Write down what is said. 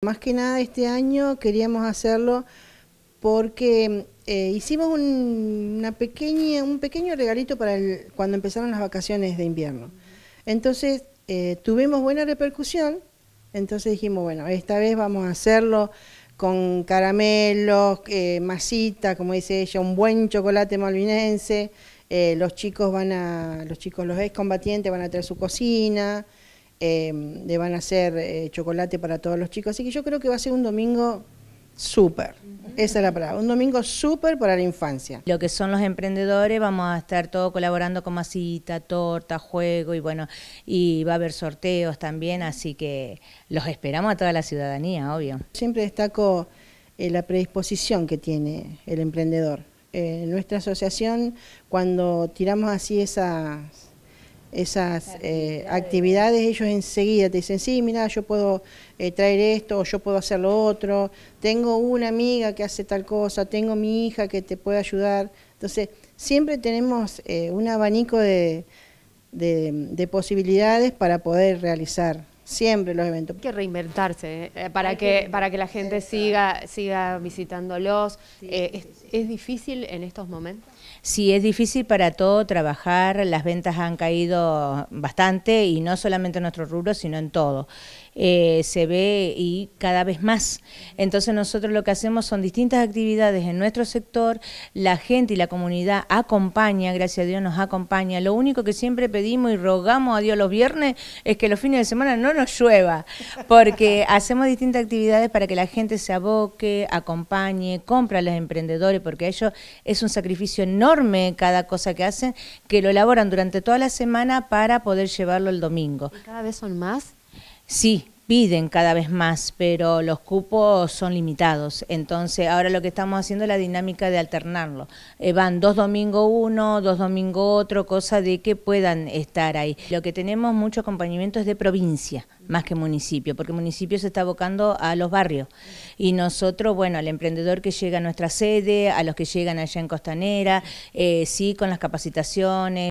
Más que nada este año queríamos hacerlo porque eh, hicimos un, una pequeña, un pequeño regalito para cuando empezaron las vacaciones de invierno. Entonces eh, tuvimos buena repercusión, entonces dijimos, bueno, esta vez vamos a hacerlo con caramelos, eh, masita, como dice ella, un buen chocolate malvinense, los chicos van a, los chicos, los combatientes van a traer su cocina, eh, le van a hacer eh, chocolate para todos los chicos. Así que yo creo que va a ser un domingo súper. Esa es la palabra, un domingo súper para la infancia. Lo que son los emprendedores, vamos a estar todos colaborando con masita, torta, juego y bueno, y va a haber sorteos también, así que los esperamos a toda la ciudadanía, obvio. Siempre destaco eh, la predisposición que tiene el emprendedor. Eh, en nuestra asociación, cuando tiramos así esas esas eh, actividades, ellos enseguida te dicen, sí, mira, yo puedo eh, traer esto, o yo puedo hacer lo otro, tengo una amiga que hace tal cosa, tengo mi hija que te puede ayudar. Entonces, siempre tenemos eh, un abanico de, de, de posibilidades para poder realizar siempre los eventos. Hay que reinventarse ¿eh? Eh, para, que, para que la gente siga, siga visitándolos. Eh, es, ¿Es difícil en estos momentos? Sí, es difícil para todo trabajar, las ventas han caído bastante y no solamente en nuestro rubro, sino en todo. Eh, se ve y cada vez más. Entonces nosotros lo que hacemos son distintas actividades en nuestro sector, la gente y la comunidad acompaña, gracias a Dios nos acompaña. Lo único que siempre pedimos y rogamos a Dios los viernes es que los fines de semana no nos llueva, porque hacemos distintas actividades para que la gente se aboque, acompañe, compra a los emprendedores, porque ellos es un sacrificio enorme cada cosa que hacen, que lo elaboran durante toda la semana para poder llevarlo el domingo. cada vez son más? sí, piden cada vez más, pero los cupos son limitados. Entonces, ahora lo que estamos haciendo es la dinámica de alternarlo. Eh, van dos domingos uno, dos domingos otro, cosa de que puedan estar ahí. Lo que tenemos mucho acompañamiento es de provincia, más que municipio, porque municipio se está abocando a los barrios. Y nosotros, bueno, al emprendedor que llega a nuestra sede, a los que llegan allá en Costanera, eh, sí, con las capacitaciones.